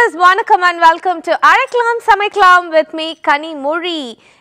viewers வணக்கம் and welcome to அழைக்கலாம் சமைக்கலாம் வித் மீ கனி மொழி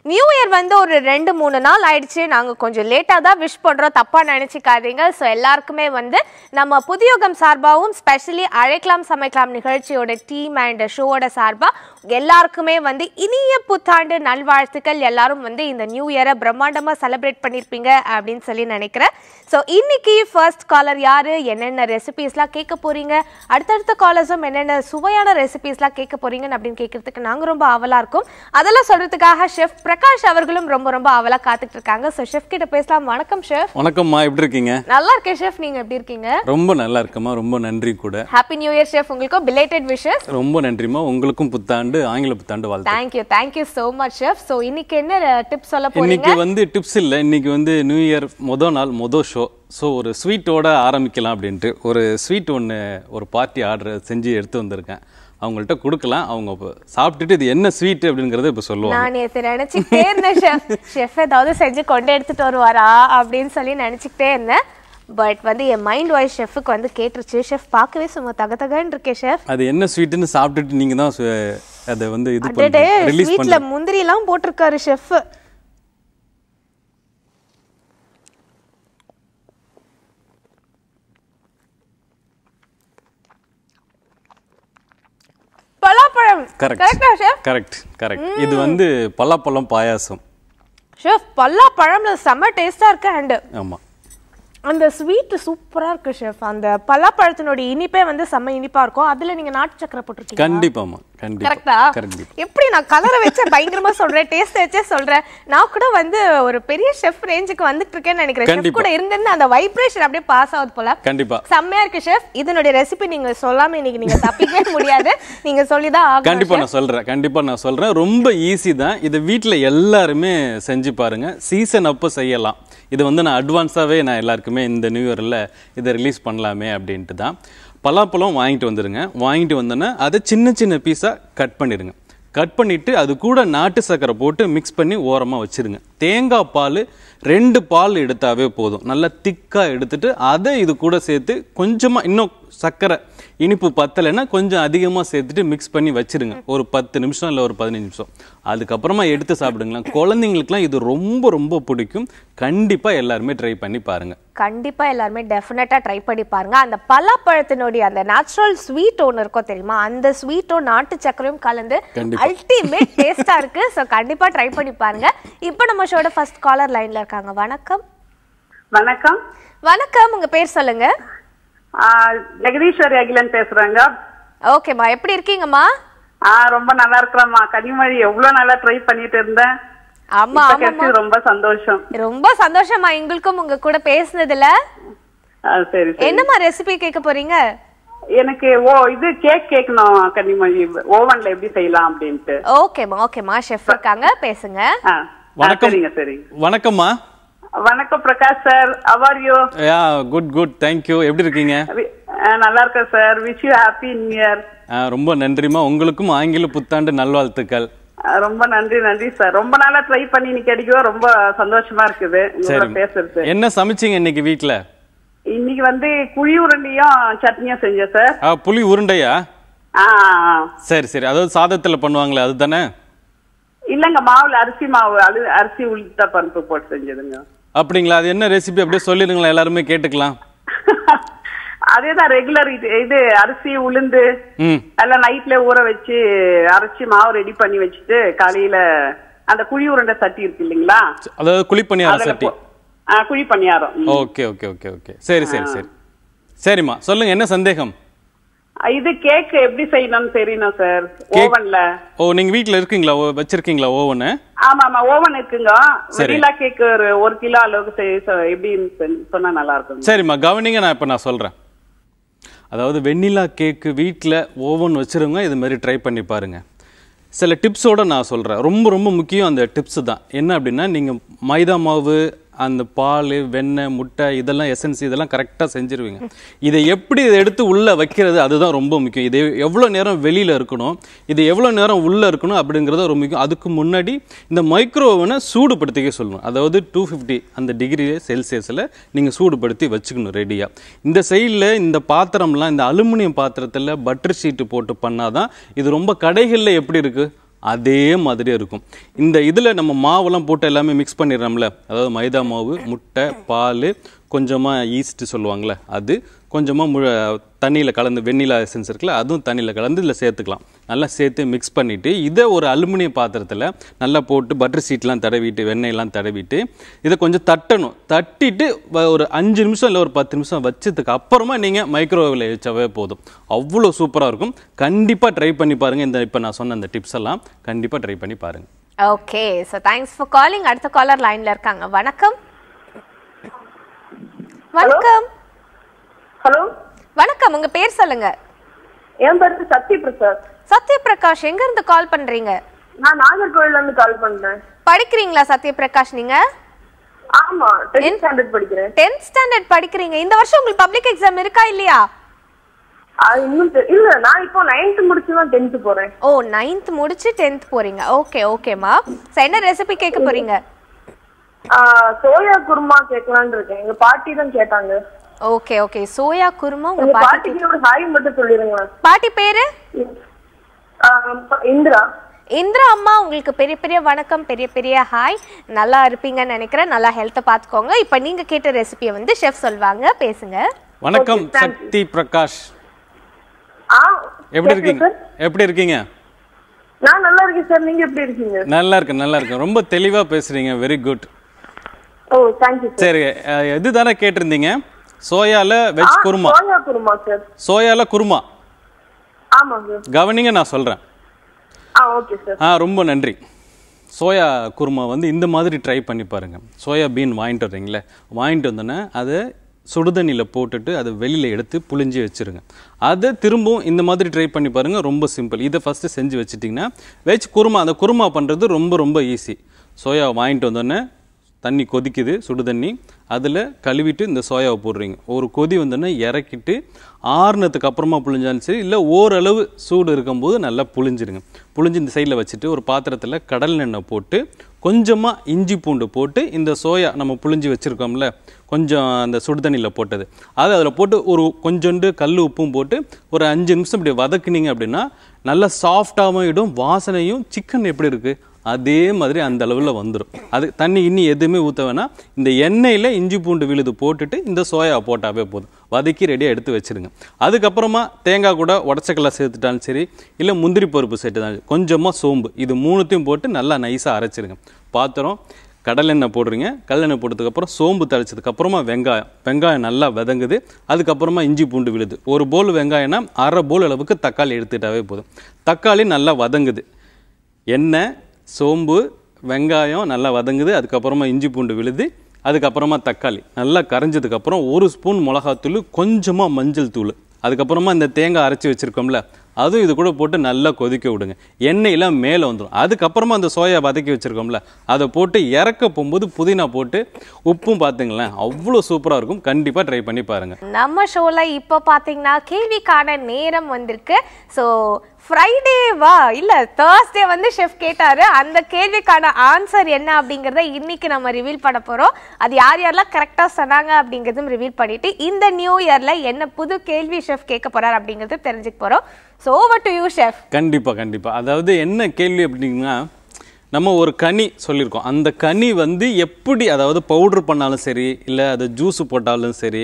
நியூ இயர் வந்து ஒரு ரெண்டு மூணு நாள் ஆயிடுச்சு நாங்கள் கொஞ்சம் லேட்டாக தான் விஷ் பண்ணுறோம் தப்பாக நினச்சிக்காதீங்க ஸோ எல்லாருக்குமே வந்து நம்ம புதியோகம் சார்பாகவும் ஸ்பெஷலி அழைக்கலாம் சமைக்கலாம் நிகழ்ச்சியோட டீம் அண்ட் ஷோவோட சார்பாக எல்லாருக்குமே வந்து இனிய புத்தாண்டு நல்வாழ்த்துக்கள் எல்லாரும் வந்து இந்த நியூ இயரை பிரம்மாண்டமாக செலிப்ரேட் பண்ணியிருப்பீங்க அப்படின்னு சொல்லி நினைக்கிறேன் ஸோ இன்னைக்கு ஃபர்ஸ்ட் காலர் யார் என்னென்ன ரெசிபீஸ்லாம் கேட்க போகிறீங்க அடுத்தடுத்த காலர்ஸும் என்னென்ன சுவையான ரெசிபீஸ்லாம் கேட்க போறீங்கன்னு அப்படின்னு கேட்கறதுக்கு நாங்கள் ரொம்ப ஆவலாக இருக்கும் அதெல்லாம் சொல்றதுக்காக ஷெஃப் பிரகாஷ் அவர்களும் ரொம்ப ரொம்ப ஆவலாக காத்துட்டு இருக்காங்க ஸோ ஷெஃப் கிட்ட பேசலாம் வணக்கம் ஷெஃப் வணக்கம்மா எப்படி இருக்கீங்க நல்லா இருக்கேன் ஷெஃப் நீங்க எப்படி இருக்கீங்க ரொம்ப நல்லா இருக்கமா ரொம்ப நன்றி கூட ஹாப்பி நியூ இயர் ஷெஃப் உங்களுக்கும் பிலேட்டட் விஷஸ் ரொம்ப நன்றிமா உங்களுக்கும் புத்தாண்டு ஆங்கில புத்தாண்டு வாழ்த்து thank you thank you so much chef so இன்னைக்கு என்ன டிப்ஸ் uh, சொல்ல போறீங்க இன்னைக்கு வந்து டிப்ஸ் இல்லை இன்னைக்கு வந்து நியூ இயர் மொதல் நாள் மொதல் ஷோ ஸோ ஒரு ஸ்வீட்டோட ஆரம்பிக்கலாம் அப்படின்ட்டு ஒரு ஸ்வீட் ஒன்று ஒரு பார்ட்டி ஆர்டர் செஞ்சு எடுத்து வந்திருக்கேன் அவங்கள்ட்ட கொடுக்கலாம் அவங்க சாப்பிட்டுட்டு இது என்ன ஸ்வீட் அப்படிங்கறத இப்ப சொல்லுவாங்க நான் நேத்து நினைச்சிட்டே இருந்தேன் ஷெஃப் ஷெஃப் ஏதாவது செஞ்சு கொண்டு எடுத்துட்டு வருவாரா அப்படின்னு சொல்லி நினச்சிக்கிட்டே இருந்தேன் பட் வந்து என் மைண்ட் வாய்ஸ் ஷெஃப்க்கு வந்து கேட்டுருச்சு ஷெஃப் பார்க்கவே சும்மா தக தகன்னு இருக்கே ஷெஃப் அது என்ன ஸ்வீட்னு சாப்பிட்டுட்டு நீங்கள் தான் அதை வந்து இது ரிலீஸ் பண்ணி முந்திரி எல்லாம் போட்டிருக்காரு ஷெஃப் பலாப்பழம் கரெக்ட் கரெக்ட் இது வந்து பலாப்பழம் பாயாசம் ஷெஃப் பல்லாப்பழம்ல செம்ம டேஸ்டா இருக்கு அண்டு ஆமா அந்த ஸ்வீட் சூப்பரா இருக்கு ஷெஃப் அந்த பல்லாப்பழத்தினுடைய இனிப்பே வந்து செம்ம இனிப்பா இருக்கும் அதுல நீங்க நாட்டு சக்கரை போட்டிருக்கீங்க கண்டிப்பாமா கரெக்டா எப்படி நான் கலரை வச்ச பயங்கரமா சொல்றேன் டேஸ்ட் வச்சே சொல்றேன் நான் கூட வந்து ஒரு பெரிய செஃப் ரேஞ்சுக்கு வந்துட்டு இருக்கேன்னு நினைக்கிறேன் செஃப் கூட இருந்திருந்து அந்த வைப்ரேஷன் அப்படியே பாஸ் ஆகுது போல கண்டிப்பா செம்மையா இருக்கு செஃப் இதனுடைய ரெசிபி நீங்க சொல்லாம இன்னைக்கு நீங்க தப்பிக்கவே முடியாது நீங்க சொல்லிதான் கண்டிப்பா நான் சொல்றேன் கண்டிப்பா நான் சொல்றேன் ரொம்ப ஈஸி தான் இது வீட்டுல எல்லாருமே செஞ்சு பாருங்க சீசன் அப்போ செய்யலாம் இது வந்து நான் அட்வான்ஸாகவே நான் எல்லாருக்குமே இந்த நியூ இயரில் இதை ரிலீஸ் பண்ணலாமே அப்படின்ட்டு தான் பலாப்பழம் வாங்கிட்டு வந்துடுங்க வாங்கிட்டு வந்தோன்னே அதை சின்ன சின்ன பீஸாக கட் பண்ணிடுங்க கட் பண்ணிவிட்டு அது கூட நாட்டு சர்க்கரை போட்டு மிக்ஸ் பண்ணி ஓரமாக வச்சுருங்க தேங்காய் பால் ரெண்டு பால் எடுத்தாவே போதும் நல்லா திக்காக எடுத்துட்டு அதை இது கூட சேர்த்து கொஞ்சமாக இன்னும் சர்க்கரை இனிப்பு பத்தலைன்னா கொஞ்சம் அதிகமாக சேர்த்துட்டு மிக்ஸ் பண்ணி வச்சுருங்க ஒரு பத்து நிமிஷம் இல்லை ஒரு பதினஞ்சு நிமிஷம் அதுக்கப்புறமா எடுத்து சாப்பிடுங்களேன் குழந்தைங்களுக்குலாம் இது ரொம்ப ரொம்ப பிடிக்கும் கண்டிப்பாக எல்லாருமே ட்ரை பண்ணி பாருங்கள் கண்டிப்பாக எல்லாருமே டெஃபினட்டாக ட்ரை பண்ணி பாருங்கள் அந்த பலாப்பழத்தினுடைய அந்த நேச்சுரல் ஸ்வீட் ஒன்று இருக்கோ தெரியுமா அந்த ஸ்வீட்டும் நாட்டு சக்கரையும் கலந்து அல்டிமேட் டேஸ்ட்டாக இருக்குது ஸோ கண்டிப்பாக ட்ரை பண்ணி பாருங்கள் இப்போ நம்ம சந்தோஷோட ஃபர்ஸ்ட் காலர் லைன்ல இருக்காங்க வணக்கம் வணக்கம் வணக்கம் உங்க பேர் சொல்லுங்க ஜெகதீஸ்வரி அகிலன் பேசுறேங்க ஓகேம்மா எப்படி இருக்கீங்கம்மா ஆ ரொம்ப நல்லா இருக்கிறேம்மா கனிமொழி எவ்வளவு நல்லா ட்ரை பண்ணிட்டு இருந்தேன் ஆமா ரொம்ப சந்தோஷம் ரொம்ப சந்தோஷமா எங்களுக்கும் உங்க கூட பேசுனதுல சரி என்னம்மா ரெசிபி கேட்க போறீங்க எனக்கு ஓ இது கேக் கேக்கணும் கனிமொழி ஓவன்ல எப்படி செய்யலாம் அப்படின்ட்டு ஓகேம்மா ஓகேம்மா ஷெஃப் இருக்காங்க பேசுங்க வணக்கம் வணக்கம்மா வணக்கம் Prakash sir how are you yeah good good thank you எப்படி இருக்கீங்க நல்லா இருக்கேன் sir wish you happy new year ரொம்ப நன்றிமா உங்களுக்கும் ஆங்கில புத்தாண்டு நல்வாழ்த்துக்கள் ரொம்ப நன்றி நன்றி சார் ரொம்ப நாளா ட்ரை பண்ணி இன்னைக்கு அடிக்கோ ரொம்ப சந்தோஷமா இருக்குது உங்களோட பேசுறது என்ன சமைச்சீங்க இன்னைக்கு வீட்ல இன்னைக்கு வந்து குழி உருண்டையும் சட்னியும் செஞ்சேன் சார் புளி உருண்டையா சரி சரி அதாவது சாதத்துல பண்ணுவாங்களே அதுதானே இல்லங்க மாவுல அரிசி மாவு அது அரிசி உளுத்தா பருப்பு போட்டு செஞ்சதுங்க அப்படிங்களா அது என்ன ரெசிபி அப்படியே சொல்லிருங்களா எல்லாருமே கேட்டுக்கலாம் அதேதான் ரெகுலர் இது இது அரிசி உளுந்து எல்லாம் நைட்ல ஊற வச்சு அரைச்சி மாவு ரெடி பண்ணி வச்சுட்டு காலையில அந்த குழி உருண்டை சட்டி இருக்கு இல்லைங்களா அதாவது குழி பணியாரம் சட்டி kuzhi paniyaram okay okay okay okay சரி சரி சரி சரிம்மா சொல்லுங்க என்ன சந்தேகம் இது கேக் எப்படி செய்யணும்னு தெரியணும் சார் ஓவன்ல ஓ நீங்க வீட்ல இருக்கீங்களா வச்சிருக்கீங்களா ஓவன் ஆமா ஆமா ஓவன் இருக்குங்க வெனிலா கேக் ஒரு ஒரு கிலோ அளவுக்கு எப்படி சொன்னா நல்லா இருக்கும் சரிம்மா கவனிங்க நான் இப்ப நான் சொல்றேன் அதாவது வெண்ணிலா கேக்கு வீட்ல ஓவன் வச்சிருங்க இது மாதிரி ட்ரை பண்ணி பாருங்க சில டிப்ஸோடு நான் சொல்கிறேன் ரொம்ப ரொம்ப முக்கியம் அந்த டிப்ஸு தான் என்ன அப்படின்னா நீங்கள் மைதா மாவு அந்த பால் வெண்ணெய் முட்டை இதெல்லாம் எசன்ஸ் இதெல்லாம் கரெக்டாக செஞ்சுருவீங்க இதை எப்படி இதை எடுத்து உள்ளே வைக்கிறது அதுதான் ரொம்ப முக்கியம் இது எவ்வளோ நேரம் வெளியில் இருக்கணும் இது எவ்வளோ நேரம் உள்ளே இருக்கணும் அப்படிங்கிறத ரொம்ப முக்கியம் அதுக்கு முன்னாடி இந்த மைக்ரோவனை சூடுபடுத்திக்க சொல்லணும் அதாவது டூ ஃபிஃப்டி அந்த டிகிரி செல்சியஸில் நீங்கள் சூடுபடுத்தி வச்சுக்கணும் ரெடியாக இந்த சைடில் இந்த பாத்திரம்லாம் இந்த அலுமினியம் பாத்திரத்தில் பட்டர் ஷீட்டு போட்டு பண்ணால் தான் இது ரொம்ப கடைகளில் எப்படி இருக்குது அதே மாதிரியே இருக்கும் இந்த இதில் நம்ம மாவெல்லாம் போட்டு எல்லாமே மிக்ஸ் பண்ணிடுறோம்ல அதாவது மைதா மாவு முட்டை பால் கொஞ்சமாக ஈஸ்ட்டு சொல்லுவாங்கள்ல அது கொஞ்சமாக முழு தண்ணியில் கலந்து வெண்ணிலா எசன்ஸ் இருக்குல்ல அதுவும் தண்ணியில் கலந்து இதில் சேர்த்துக்கலாம் நல்லா சேர்த்து மிக்ஸ் பண்ணிவிட்டு இதை ஒரு அலுமினியம் பாத்திரத்தில் நல்லா போட்டு பட்டர் சீட்லாம் தடவிட்டு வெண்ணெயெல்லாம் தடவிட்டு இதை கொஞ்சம் தட்டணும் தட்டிட்டு ஒரு அஞ்சு நிமிஷம் இல்லை ஒரு பத்து நிமிஷம் வச்சதுக்கு அப்புறமா நீங்கள் மைக்ரோவேவில் வச்சாவே போதும் அவ்வளோ சூப்பராக இருக்கும் கண்டிப்பாக ட்ரை பண்ணி பாருங்கள் இந்த இப்போ நான் சொன்ன அந்த டிப்ஸ் எல்லாம் கண்டிப்பாக ட்ரை பண்ணி பாருங்கள் okay so thanks for calling அடுத்த காலர் லைனில் இருக்காங்க வணக்கம் வணக்கம் ஹலோ வணக்கம் உங்க பேர் சொல்லுங்க என் பேரு சத்ய பிரசாத் சத்ய பிரகாஷ் எங்க இருந்து கால் பண்றீங்க நான் நாகர்கோவில்ல இருந்து கால் பண்றேன் படிக்கிறீங்களா சத்ய பிரகாஷ் நீங்க ஆமா 10th ஸ்டாண்டர்ட் படிக்கிறேன் 10th ஸ்டாண்டர்ட் படிக்கிறீங்க இந்த வருஷம் உங்களுக்கு பப்ளிக் எக்ஸாம் இருக்கா இல்லையா அது நான் இப்போ தான் ஓ ஓகே என்ன ரெசிபி கேட்க போறீங்க சோயா குருமா பாட்டி தான் கேட்டாங்க ஓகே ஓகே சோயா குருமா உங்க பாட்டி ஒரு ஹாய் மட்டும் சொல்லிருங்க பாட்டி பேரு இந்திரா இந்திரா அம்மா உங்களுக்கு பெரிய பெரிய வணக்கம் பெரிய பெரிய ஹாய் நல்லா இருப்பீங்கன்னு நினைக்கிறேன் நல்லா ஹெல்த்தை பார்த்துக்கோங்க இப்போ நீங்க கேட்ட ரெசிபியை வந்து ஷெஃப் சொல்வாங்க பேசுங்க வணக்கம் சக்தி பிரகாஷ் எப்படி இருக்கீங்க எப்படி இருக்கீங்க நான் நல்லா இருக்கேன் சார் நீங்க எப்படி இருக்கீங்க நல்லா இருக்கேன் நல்லா இருக்கேன் ரொம்ப தெளிவா பேசுறீங்க very good oh thank you சரி இதுதானே கேட்டிருந்தீங்க சோயால வெஜ் குருமா குருமா சார் சோயால குருமா கவனிங்க நான் சொல்கிறேன் ஆ ரொம்ப நன்றி சோயா குருமா வந்து இந்த மாதிரி ட்ரை பண்ணி பாருங்கள் சோயா பீன் வாங்கிட்டு வர்றீங்களே வாங்கிட்டு வந்தோன்னே அதை சுடுதண்ணியில் போட்டுட்டு அதை வெளியில் எடுத்து புளிஞ்சி வச்சுருங்க அதை திரும்பவும் இந்த மாதிரி ட்ரை பண்ணி பாருங்கள் ரொம்ப சிம்பிள் இதை ஃபஸ்ட்டு செஞ்சு வச்சுட்டிங்கன்னா வெஜ் குருமா அந்த குருமா பண்ணுறது ரொம்ப ரொம்ப ஈஸி சோயா வாங்கிட்டு வந்தோடனே தண்ணி கொதிக்குது சுடு தண்ணி அதில் கழுவிட்டு இந்த சோயாவை போடுறீங்க ஒரு கொதி வந்தோன்னா இறக்கிட்டு ஆறுனதுக்கு அப்புறமா புழிஞ்சாலும் சரி இல்லை ஓரளவு சூடு இருக்கும்போது நல்லா புழிஞ்சிருங்க புழிஞ்சு இந்த சைடில் வச்சுட்டு ஒரு பாத்திரத்தில் கடல் எண்ணெய் போட்டு கொஞ்சமாக இஞ்சி பூண்டு போட்டு இந்த சோயா நம்ம புழிஞ்சி வச்சுருக்கோம்ல கொஞ்சம் அந்த சுடு தண்ணியில் போட்டது அது அதில் போட்டு ஒரு கொஞ்சோண்டு கல் உப்பும் போட்டு ஒரு அஞ்சு நிமிஷம் இப்படி வதக்குனீங்க அப்படின்னா நல்லா சாஃப்டாகவும் இடும் வாசனையும் சிக்கன் எப்படி இருக்குது அதே மாதிரி அந்த அளவில் வந்துடும் அது தண்ணி இன்னும் எதுவுமே ஊற்ற வேணாம் இந்த எண்ணெயில் இஞ்சி பூண்டு விழுது போட்டுட்டு இந்த சோயா போட்டாவே போதும் வதக்கி ரெடியாக எடுத்து வச்சுருங்க அதுக்கப்புறமா தேங்காய் கூட உடச்சக்கல்ல சேர்த்துட்டாலும் சரி இல்லை முந்திரி பருப்பு சேர்த்துட்டாலும் கொஞ்சமாக சோம்பு இது மூணுத்தையும் போட்டு நல்லா நைஸாக அரைச்சிருங்க பாத்திரம் கடலெண்ணெய் போடுறீங்க கடலெண்ணெய் போட்டதுக்கப்புறம் சோம்பு தழைச்சதுக்கப்புறமா வெங்காயம் வெங்காயம் நல்லா விதங்குது அதுக்கப்புறமா இஞ்சி பூண்டு விழுது ஒரு போல் வெங்காயம்னா அரை போல் அளவுக்கு தக்காளி எடுத்துட்டாவே போதும் தக்காளி நல்லா வதங்குது எண்ணெய் சோம்பு வெங்காயம் நல்லா வதங்குது அதுக்கப்புறமா இஞ்சி பூண்டு விழுது அதுக்கப்புறமா தக்காளி நல்லா கரைஞ்சதுக்கப்புறம் ஒரு ஸ்பூன் மிளகாத்தூள் கொஞ்சமாக மஞ்சள் தூள் அதுக்கப்புறமா இந்த தேங்காய் அரைச்சி வச்சுருக்கோம்ல அதுவும் இது கூட போட்டு நல்லா கொதிக்க விடுங்க எண்ணெயில் மேலே வந்துடும் அதுக்கப்புறமா அந்த சோயா வதக்கி வச்சுருக்கோம்ல அதை போட்டு இறக்க போகும்போது புதினா போட்டு உப்பும் பார்த்துங்களேன் அவ்வளோ சூப்பராக இருக்கும் கண்டிப்பாக ட்ரை பண்ணி பாருங்கள் நம்ம ஷோவில் இப்போ பார்த்தீங்கன்னா கேள்விக்கான நேரம் வந்திருக்கு ஸோ ஃப்ரைடேவா இல்லை தேர்ஸ்டே வந்து ஷெஃப் கேட்டார் அந்த கேள்விக்கான ஆன்சர் என்ன அப்படிங்கிறத இன்னைக்கு நம்ம ரிவீல் பண்ண போகிறோம் அது யார் யாரெல்லாம் கரெக்டாக சொன்னாங்க அப்படிங்கறதும் ரிவீல் பண்ணிவிட்டு இந்த நியூ இயரில் என்ன புது கேள்வி ஷெஃப் கேட்க போகிறார் அப்படிங்கிறது தெரிஞ்சுக்க போகிறோம் so over to you chef கண்டிப்பாக கண்டிப்பாக அதாவது என்ன கேள்வி அப்படின்னா நம்ம ஒரு கனி சொல்லியிருக்கோம் அந்த கனி வந்து எப்படி அதாவது பவுட்ரு பண்ணாலும் சரி இல்லை அதை ஜூஸு போட்டாலும் சரி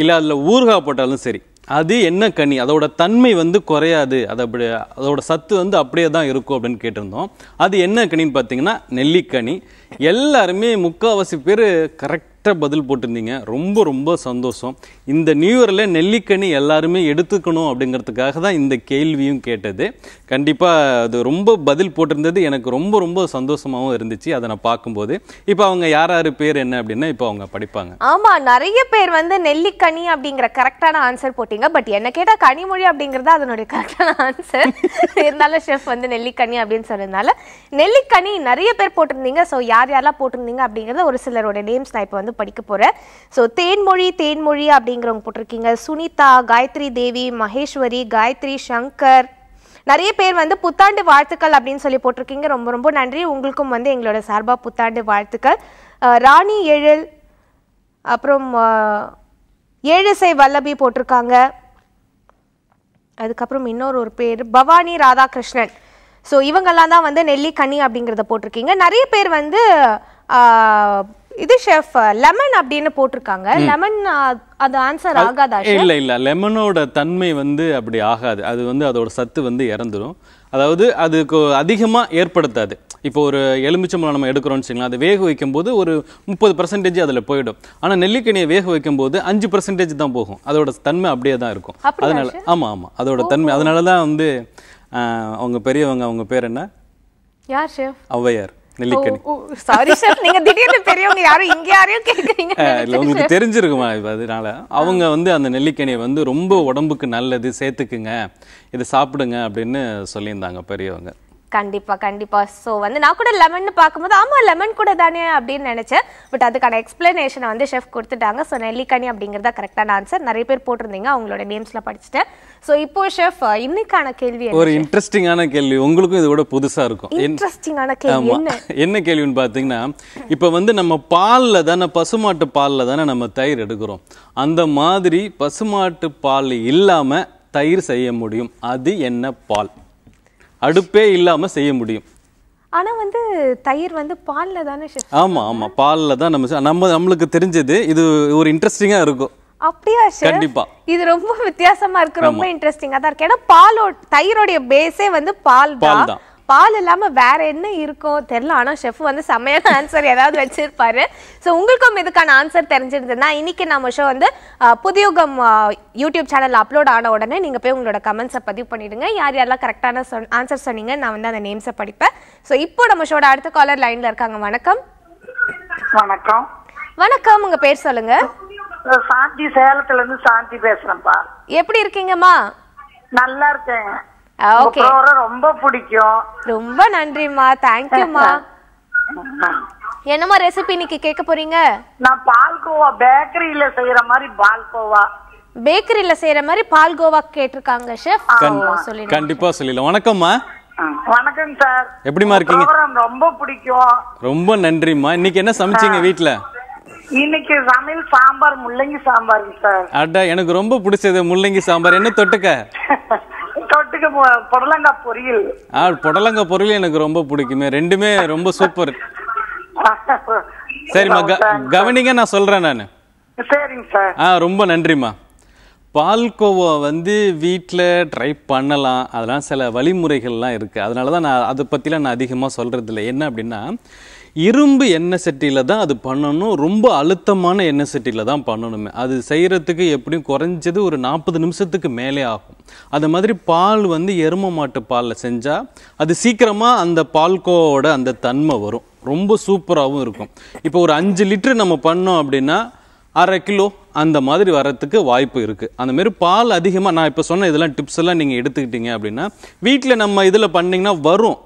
இல்லை அதில் ஊறுகாய் போட்டாலும் சரி அது என்ன கனி அதோட தன்மை வந்து குறையாது அது அப்படி அதோட சத்து வந்து அப்படியே தான் இருக்கும் அப்படின்னு கேட்டிருந்தோம் அது என்ன கனின்னு பார்த்தீங்கன்னா நெல்லிக்கனி எல்லாருமே முக்கால்வாசி பேர் கரெக்ட் கரெக்டாக பதில் போட்டிருந்தீங்க ரொம்ப ரொம்ப சந்தோஷம் இந்த நியூ இயரில் நெல்லிக்கனி எல்லாருமே எடுத்துக்கணும் அப்படிங்கிறதுக்காக தான் இந்த கேள்வியும் கேட்டது கண்டிப்பாக அது ரொம்ப பதில் போட்டிருந்தது எனக்கு ரொம்ப ரொம்ப சந்தோஷமாகவும் இருந்துச்சு அதை நான் பார்க்கும்போது இப்போ அவங்க யார் யார் பேர் என்ன அப்படின்னா இப்போ அவங்க படிப்பாங்க ஆமாம் நிறைய பேர் வந்து நெல்லிக்கனி அப்படிங்கிற கரெக்டான ஆன்சர் போட்டிங்க பட் என்ன கேட்டால் கனிமொழி அப்படிங்கிறது அதனுடைய கரெக்டான ஆன்சர் இருந்தாலும் ஷெஃப் வந்து நெல்லிக்கனி அப்படின்னு சொன்னதுனால நெல்லிக்கனி நிறைய பேர் போட்டிருந்தீங்க ஸோ யார் யாரெல்லாம் போட்டிருந்தீங்க அப்படிங்கிறது ஒரு சிலரோட நேம்ஸ் நான் இப்போ வந்து படிக்க போறேன் ஸோ தேன்மொழி தேன்மொழி அப்படிங்கிறவங்க போட்டிருக்கீங்க சுனிதா காயத்ரி தேவி மகேஸ்வரி காயத்ரி சங்கர் நிறைய பேர் வந்து புத்தாண்டு வாழ்த்துக்கள் அப்படின்னு சொல்லி போட்டிருக்கீங்க ரொம்ப ரொம்ப நன்றி உங்களுக்கும் வந்து எங்களோட சார்பாக புத்தாண்டு வாழ்த்துக்கள் ராணி எழில் அப்புறம் ஏழுசை வல்லபி போட்டிருக்காங்க அதுக்கப்புறம் இன்னொரு ஒரு பேர் பவானி ராதாகிருஷ்ணன் ஸோ இவங்கெல்லாம் தான் வந்து நெல்லிக்கனி அப்படிங்கிறத போட்டிருக்கீங்க நிறைய பேர் வந்து இது ஷெஃப் லெமன் அப்படின்னு போட்டிருக்காங்க லெமன் அது ஆன்சர் ஆகாதா இல்ல இல்ல லெமனோட தன்மை வந்து அப்படி ஆகாது அது வந்து அதோட சத்து வந்து இறந்துடும் அதாவது அதுக்கு அதிகமாக ஏற்படுத்தாது இப்போ ஒரு எலுமிச்சம்பழம் நம்ம எடுக்கிறோம்னு வச்சுக்கலாம் அது வேக வைக்கும்போது ஒரு முப்பது பர்சன்டேஜ் அதில் போயிடும் ஆனால் நெல்லிக்கனியை வேக வைக்கும்போது அஞ்சு பர்சன்டேஜ் தான் போகும் அதோட தன்மை அப்படியே தான் இருக்கும் அதனால ஆமாம் ஆமாம் அதோட தன்மை அதனால தான் வந்து அவங்க பெரியவங்க அவங்க பேர் என்ன யார் ஷெஃப் ஔவையார் நெல்லிக்கனி சாரி சார் நீங்க திடீர்னு பெரியவங்க யாரும் இங்க யாரையும் கேக்குறீங்க உங்களுக்கு தெரிஞ்சிருக்குமா அதனால அவங்க வந்து அந்த நெல்லிக்கனியை வந்து ரொம்ப உடம்புக்கு நல்லது சேர்த்துக்குங்க இதை சாப்பிடுங்க அப்படின்னு சொல்லியிருந்தாங்க பெரியவங்க கண்டிப்பாக கண்டிப்பாக ஸோ வந்து நான் கூட லெமன் பார்க்கும்போது ஆமாம் லெமன் கூட தானே அப்படின்னு நினச்சேன் பட் அதுக்கான எக்ஸ்பிளனேஷனை வந்து ஷெஃப் கொடுத்துட்டாங்க ஸோ நெல்லிக்கனி அப்படிங்கிறதா கரெக்டான ஆன்சர் நிறைய பேர் போட்டிருந்தீங்க அவங்களோட நேம்ஸில் படிச்சுட்டேன் ஸோ இப்போ ஷெஃப் இன்னைக்கான கேள்வி ஒரு இன்ட்ரெஸ்டிங்கான கேள்வி உங்களுக்கும் இதோட புதுசாக இருக்கும் இன்ட்ரெஸ்டிங்கான கேள்வி என்ன என்ன கேள்வின்னு பார்த்தீங்கன்னா இப்போ வந்து நம்ம பாலில் தானே பசுமாட்டு பாலில் தானே நம்ம தயிர் எடுக்கிறோம் அந்த மாதிரி பசுமாட்டு பால் இல்லாமல் தயிர் செய்ய முடியும் அது என்ன பால் அடுப்பே இல்லாமல் செய்ய முடியும் ஆனால் வந்து தயிர் வந்து பாலில் தானே ஆமாம் ஆமாம் பாலில் தான் நம்ம நம்ம நம்மளுக்கு தெரிஞ்சது இது ஒரு இன்ட்ரெஸ்டிங்காக இருக்கும் அப்படியா கண்டிப்பா இது ரொம்ப வித்தியாசமா இருக்கு ரொம்ப இன்ட்ரெஸ்டிங்கா தான் இருக்கு ஏன்னா பாலோ தயிரோடைய பேஸே வந்து பால் தான் பால் இல்லாமல் வேற என்ன இருக்கும் தெரில ஆனால் ஷெஃப் வந்து செம்மையான ஆன்சர் ஏதாவது வச்சிருப்பாரு ஸோ உங்களுக்கும் இதுக்கான ஆன்சர் தெரிஞ்சிருந்ததுன்னா இன்னைக்கு நம்ம ஷோ வந்து புதியுகம் யூடியூப் சேனல் அப்லோட் ஆன உடனே நீங்கள் போய் உங்களோட கமெண்ட்ஸை பதிவு பண்ணிடுங்க யார் யாரெல்லாம் கரெக்டான சொல் ஆன்சர் சொன்னீங்க நான் வந்து அந்த நேம்ஸை படிப்பேன் ஸோ இப்போ நம்ம ஷோட அடுத்த காலர் லைனில் இருக்காங்க வணக்கம் வணக்கம் வணக்கம் உங்க பேர் சொல்லுங்க சாந்தி சேலத்துல இருந்து சாந்தி பேசுறேன்ப்பா எப்படி இருக்கீங்கம்மா நல்லா இருக்கேன் ஓகே ரொம்ப பிடிக்கும் ரொம்ப நன்றிமா யூமா என்னமா ரெசிபி இன்னைக்கு கேட்க போறீங்க நான் பால்கோவா பேக்கரியில செய்யற மாதிரி பால்கோவா பேக்கரியில செய்யற மாதிரி பால்கோவா கேட்டிருக்காங்க ஷெஃப் கண்டிப்பா சொல்லிடலாம் வணக்கம்மா வணக்கம் சார் எப்படிமா இருக்கீங்க ரொம்ப பிடிக்கும் ரொம்ப நன்றிமா இன்னைக்கு என்ன சமைச்சீங்க வீட்ல இன்னைக்கு சமையல் சாம்பார் முள்ளங்கி சாம்பார் சார் அட எனக்கு ரொம்ப பிடிச்சது முள்ளங்கி சாம்பார் என்ன தொட்டுக்க தொட்டுக்க புடலங்காய் பொரியல் ஆ புடலங்காய் பொரியல் எனக்கு ரொம்ப பிடிக்குமே ரெண்டுமே ரொம்ப சூப்பர் சரிம்மா கவனிங்க நான் சொல்கிறேன் நான் சரிங்க சார் ஆ ரொம்ப நன்றிம்மா பால்கோவா வந்து வீட்டில் ட்ரை பண்ணலாம் அதெல்லாம் சில வழிமுறைகள்லாம் இருக்குது அதனால தான் நான் அதை பற்றிலாம் நான் அதிகமாக சொல்கிறது இல்லை என்ன அப்படின்னா இரும்பு எண்ணெய் செட்டியில் தான் அது பண்ணணும் ரொம்ப அழுத்தமான எண்ணெய் செட்டியில் தான் பண்ணணுமே அது செய்கிறதுக்கு எப்படியும் குறைஞ்சது ஒரு நாற்பது நிமிஷத்துக்கு மேலே ஆகும் அந்த மாதிரி பால் வந்து எரும மாட்டு பாலில் செஞ்சால் அது சீக்கிரமாக அந்த பால்கோவோட அந்த தன்மை வரும் ரொம்ப சூப்பராகவும் இருக்கும் இப்போ ஒரு அஞ்சு லிட்டர் நம்ம பண்ணோம் அப்படின்னா அரை கிலோ அந்த மாதிரி வரத்துக்கு வாய்ப்பு இருக்குது அந்தமாரி பால் அதிகமாக நான் இப்போ சொன்ன இதெல்லாம் டிப்ஸ் எல்லாம் நீங்கள் எடுத்துக்கிட்டீங்க அப்படின்னா வீட்டில் நம்ம இதில் பண்ணிங்கன்னா வரும்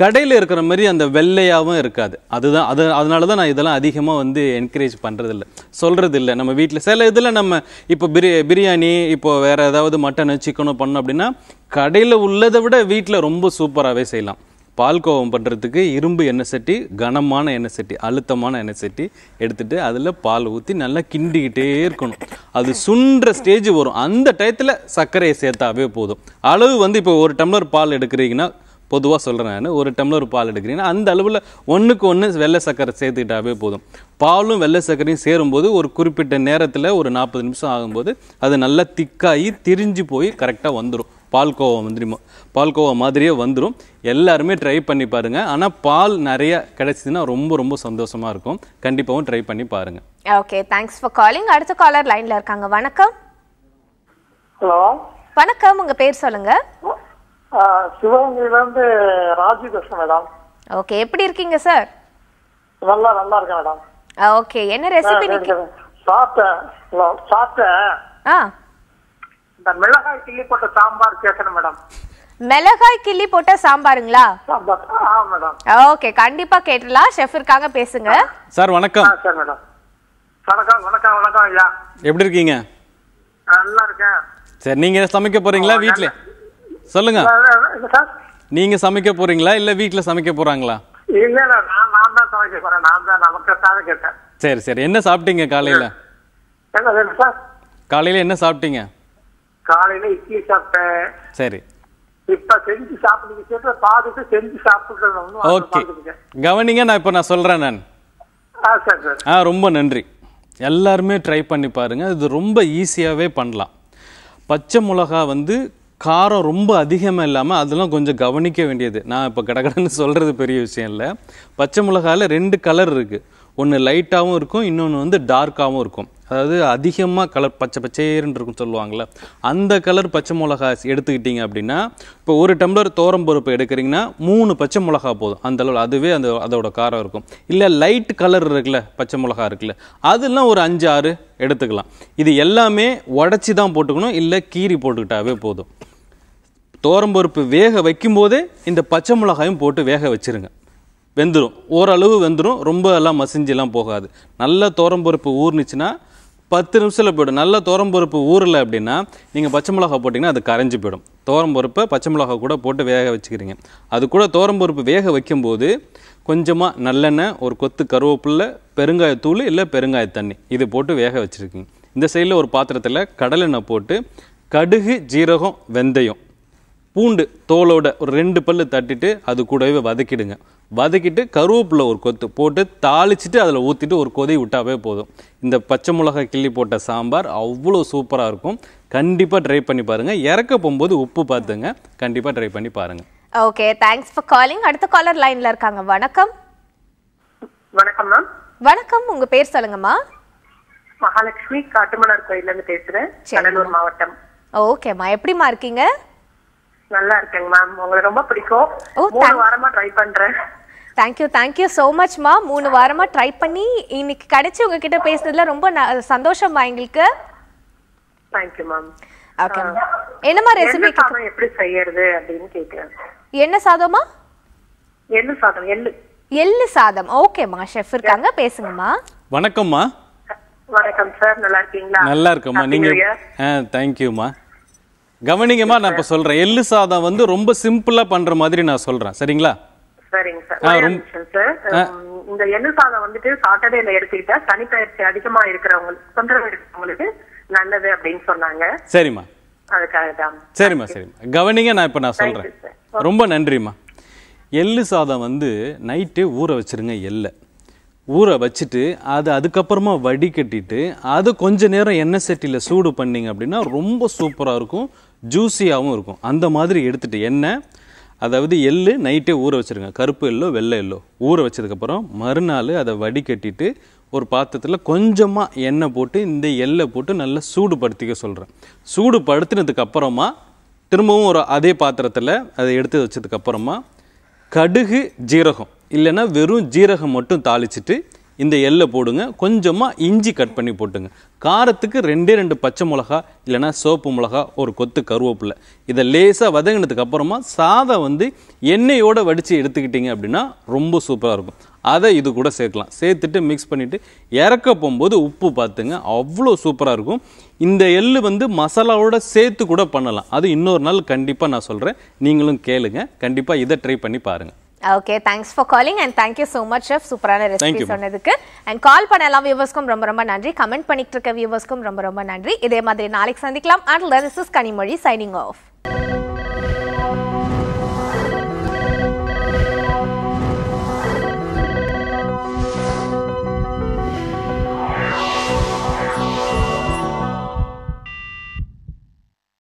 கடையில் இருக்கிற மாதிரி அந்த வெள்ளையாகவும் இருக்காது அதுதான் அது அதனால தான் நான் இதெல்லாம் அதிகமாக வந்து என்கரேஜ் பண்ணுறதில்ல சொல்கிறதில்ல நம்ம வீட்டில் சில இதில் நம்ம இப்போ பிரி பிரியாணி இப்போ வேறு ஏதாவது மட்டனு சிக்கனோ பண்ணோம் அப்படின்னா கடையில் உள்ளதை விட வீட்டில் ரொம்ப சூப்பராகவே செய்யலாம் பால் கோவம் பண்ணுறதுக்கு இரும்பு எண்ணெய் சட்டி கனமான எண்ணெய் சட்டி அழுத்தமான எண்ணெய் சட்டி எடுத்துகிட்டு அதில் பால் ஊற்றி நல்லா கிண்டிக்கிட்டே இருக்கணும் அது சுன்ற ஸ்டேஜ் வரும் அந்த டயத்தில் சர்க்கரையை சேர்த்தாவே போதும் அளவு வந்து இப்போ ஒரு டம்ளர் பால் எடுக்கிறீங்கன்னா பொதுவாக சொல்கிறேன் நான் ஒரு டம்ளர் பால் எடுக்கிறீங்கன்னா அந்த அளவில் ஒன்றுக்கு ஒன்று வெள்ளை சக்கரை சேர்த்துக்கிட்டாவே போதும் பாலும் வெள்ளை சேரும் சேரும்போது ஒரு குறிப்பிட்ட நேரத்தில் ஒரு நாற்பது நிமிஷம் ஆகும்போது அது நல்லா திக்காகி திரிஞ்சு போய் கரெக்டாக வந்துடும் பால்கோவா வந்துடுமோ பால்கோவா மாதிரியே வந்துடும் எல்லாருமே ட்ரை பண்ணி பாருங்கள் ஆனால் பால் நிறைய கிடைச்சிதுன்னா ரொம்ப ரொம்ப சந்தோஷமாக இருக்கும் கண்டிப்பாகவும் ட்ரை பண்ணி பாருங்கள் ஓகே தேங்க்ஸ் ஃபார் காலிங் அடுத்த காலர் லைனில் இருக்காங்க வணக்கம் ஹலோ வணக்கம் உங்கள் பேர் சொல்லுங்கள் சிவகங்கையிலேருந்து ராஜி பேசுகிறேன் மேடம் ஓகே எப்படி இருக்கீங்க சார் நல்லா நல்லா இருக்கேன் மேடம் ஓகே என்ன ரெசிபி நீங்க சாப்பிட்டேன் சாப்பிட்டேன் ஆ இந்த மிளகாய் கிள்ளி போட்ட சாம்பார் கேட்கணும் மேடம் மிளகாய் கிள்ளி போட்ட சாம்பாருங்களா ஓகே கண்டிப்பா கேட்டலாம் ஷெஃப் இருக்காங்க பேசுங்க சார் வணக்கம் சார் மேடம் வணக்கம் வணக்கம் வணக்கம் ஐயா எப்படி இருக்கீங்க நல்லா இருக்கேன் சரி நீங்க சமைக்க போறீங்களா வீட்ல சொல்லுங்க நீங்க சமைக்க போறீங்களா இல்ல வீட்ல சமைக்க போறாங்களா இல்ல நான் நான் தான் சமைக்க போறேன் நான் தான் நமக்கு தான் கேட்டேன் சரி சரி என்ன சாப்பிட்டீங்க காலையில காலையில என்ன சாப்பிட்டீங்க காலையில இட்லி சாப்பிட்டேன் சரி இப்ப செஞ்சு சாப்பிடுங்க பார்த்துட்டு செஞ்சு சாப்பிடுறது ஓகே கவனிங்க நான் இப்ப நான் சொல்றேன் நான் ஆ ரொம்ப நன்றி எல்லாருமே ட்ரை பண்ணி பாருங்கள் இது ரொம்ப ஈஸியாகவே பண்ணலாம் பச்சை மிளகா வந்து காரம் ரொம்ப அதிகமாக இல்லாமல் அதெல்லாம் கொஞ்சம் கவனிக்க வேண்டியது நான் இப்போ கடகடன்னு சொல்கிறது பெரிய விஷயம் இல்லை பச்சை மிளகாயில் ரெண்டு கலர் இருக்குது ஒன்று லைட்டாகவும் இருக்கும் இன்னொன்று வந்து டார்க்காகவும் இருக்கும் அதாவது அதிகமாக கலர் பச்சை பச்சேருன்னு இருக்கும் சொல்லுவாங்கள்ல அந்த கலர் பச்சை மிளகாய் எடுத்துக்கிட்டிங்க அப்படின்னா இப்போ ஒரு டம்ளர் தோரம் பருப்பு எடுக்கிறீங்கன்னா மூணு பச்சை மிளகா போதும் அந்த அளவில் அதுவே அந்த அதோட காரம் இருக்கும் இல்லை லைட் கலர் இருக்குல்ல பச்சை மிளகா இருக்குல்ல அதெல்லாம் ஒரு அஞ்சு ஆறு எடுத்துக்கலாம் இது எல்லாமே உடச்சி தான் போட்டுக்கணும் இல்லை கீரி போட்டுக்கிட்டாவே போதும் தோரம்பருப்பு வேக வைக்கும்போதே இந்த பச்சை மிளகாயும் போட்டு வேக வச்சுருங்க வெந்துடும் ஓரளவு வெந்துடும் ரொம்ப எல்லாம் மசிஞ்செல்லாம் போகாது நல்ல தோரம்பருப்பு ஊர்னுச்சுன்னா பத்து நிமிஷத்தில் போய்டும் நல்ல தோரம்பருப்பு ஊறலை அப்படின்னா நீங்கள் பச்சை மிளகா போட்டிங்கன்னா அது கரைஞ்சி போயிடும் தோரம்பருப்பை பச்சை மிளகா கூட போட்டு வேக வச்சுக்கிறீங்க அது கூட தோரம்பருப்பு வேக வைக்கும்போது கொஞ்சமாக நல்லெண்ணெய் ஒரு கொத்து கருவேப்பில்லை பெருங்காயத்தூள் இல்லை பெருங்காய தண்ணி இது போட்டு வேக வச்சுருக்கீங்க இந்த சைடில் ஒரு பாத்திரத்தில் கடலெண்ணெய் போட்டு கடுகு ஜீரகம் வெந்தயம் பூண்டு தோலோட ஒரு ரெண்டு பல்லு தட்டிட்டு அது கூடவே வதக்கிடுங்க வதக்கிட்டு கருவேப்பிலை ஒரு கொத்து போட்டு தாளிச்சிட்டு அதில் ஊற்றிட்டு ஒரு கொதி விட்டாவே போதும் இந்த பச்சை மிளகாய் கிள்ளி போட்ட சாம்பார் அவ்வளோ சூப்பராக இருக்கும் கண்டிப்பாக ட்ரை பண்ணி பாருங்கள் இறக்க போகும்போது உப்பு பார்த்துங்க கண்டிப்பாக ட்ரை பண்ணி பாருங்கள் ஓகே தேங்க்ஸ் ஃபார் காலிங் அடுத்த காலர் லைனில் இருக்காங்க வணக்கம் வணக்கம் மேம் வணக்கம் உங்கள் பேர் சொல்லுங்கம்மா மகாலட்சுமி காட்டுமலர் கோயிலேருந்து பேசுகிறேன் கடலூர் மாவட்டம் ஓகேம்மா எப்படிமா இருக்கீங்க நல்லா இருக்கேங்க மேம் உங்களுக்கு ரொம்ப பிடிக்கும் மூணு வாரமா ட்ரை பண்றேன் தேங்க்யூ தேங்க்யூ ஸோ மச்மா மூணு வாரமா ட்ரை பண்ணி இன்னைக்கு கிடைச்சி உங்ககிட்ட பேசுனதுல ரொம்ப சந்தோஷமா எங்களுக்கு தேங்க்யூ மேம் ஓகே என்னமா ரெசிபி எப்படி செய்யறது அப்படின்னு கேட்கறேன் என்ன சாதமா எள்ளு சாதம் எள்ளு எள்ளு சாதம் ஓகேம்மா செஃப் இருக்காங்க பேசுங்கம்மா வணக்கம்மா வணக்கம் சார் நல்லா இருக்கீங்களா நல்லா இருக்கும்மா நீங்க தேங்க்யூம்மா கவனிங்கமா நான் இப்ப சொல்றேன் எள்ளு சாதம் வந்து ரொம்ப சிம்பிளா பண்ற மாதிரி நான் சொல்றேன் சரிங்களா சரிங்க சார் இந்த எள்ளு சாதம் வந்துட்டு சாட்டர்டேல எடுத்துக்கிட்டா அதிகமா இருக்கிறவங்களுக்கு தொந்தரவு இருக்கிறவங்களுக்கு நல்லது அப்படின்னு சொன்னாங்க சரிம்மா சரிம்மா சரிம்மா கவனிங்க நான் இப்ப நான் சொல்றேன் ரொம்ப நன்றிம்மா எள்ளு சாதம் வந்து நைட்டு ஊற வச்சிருங்க எள்ளை ஊற வச்சுட்டு அது அதுக்கப்புறமா வடிகட்டிட்டு அது கொஞ்ச நேரம் எண்ணெய் சட்டியில் சூடு பண்ணிங்க அப்படின்னா ரொம்ப சூப்பராக இருக்கும் ஜூஸியாகவும் இருக்கும் அந்த மாதிரி எடுத்துகிட்டு எண்ணெய் அதாவது எள் நைட்டே ஊற வச்சுருங்க கருப்பு எல்லோ வெள்ளை எல்லோ ஊற வச்சதுக்கப்புறம் மறுநாள் அதை வடிகட்டிட்டு ஒரு பாத்திரத்தில் கொஞ்சமாக எண்ணெய் போட்டு இந்த எள்ளை போட்டு நல்லா சூடுபடுத்திக்க சொல்கிறேன் சூடுபடுத்தினதுக்கப்புறமா திரும்பவும் ஒரு அதே பாத்திரத்தில் அதை எடுத்து வச்சதுக்கப்புறமா கடுகு ஜீரகம் இல்லைன்னா வெறும் ஜீரகம் மட்டும் தாளிச்சிட்டு இந்த எல்லை போடுங்க கொஞ்சமாக இஞ்சி கட் பண்ணி போட்டுங்க காரத்துக்கு ரெண்டே ரெண்டு பச்சை மிளகா இல்லைனா சோப்பு மிளகா ஒரு கொத்து கருவேப்பில்லை இதை லேசாக வதங்கினதுக்கு அப்புறமா சாதம் வந்து எண்ணெயோடு வடித்து எடுத்துக்கிட்டிங்க அப்படின்னா ரொம்ப சூப்பராக இருக்கும் அதை இது கூட சேர்க்கலாம் சேர்த்துட்டு மிக்ஸ் பண்ணிவிட்டு இறக்க போகும்போது உப்பு பார்த்துங்க அவ்வளோ சூப்பராக இருக்கும் இந்த எள்ளு வந்து மசாலாவோட சேர்த்து கூட பண்ணலாம் அது இன்னொரு நாள் கண்டிப்பாக நான் சொல்கிறேன் நீங்களும் கேளுங்க கண்டிப்பாக இதை ட்ரை பண்ணி பாருங்கள் okay thanks for calling and thank you so much chef சூப்பரான ரெசிபி சொன்னதுக்கு அண்ட் கால் பண்ண எல்லா வியூவர்ஸ்க்கும் ரொம்ப ரொம்ப நன்றி கமெண்ட் பண்ணிட்டு இருக்க வியூவர்ஸ்க்கும் ரொம்ப ரொம்ப நன்றி இதே மாதிரி நாளைக்கு சந்திக்கலாம் and this is Kanimozhi signing of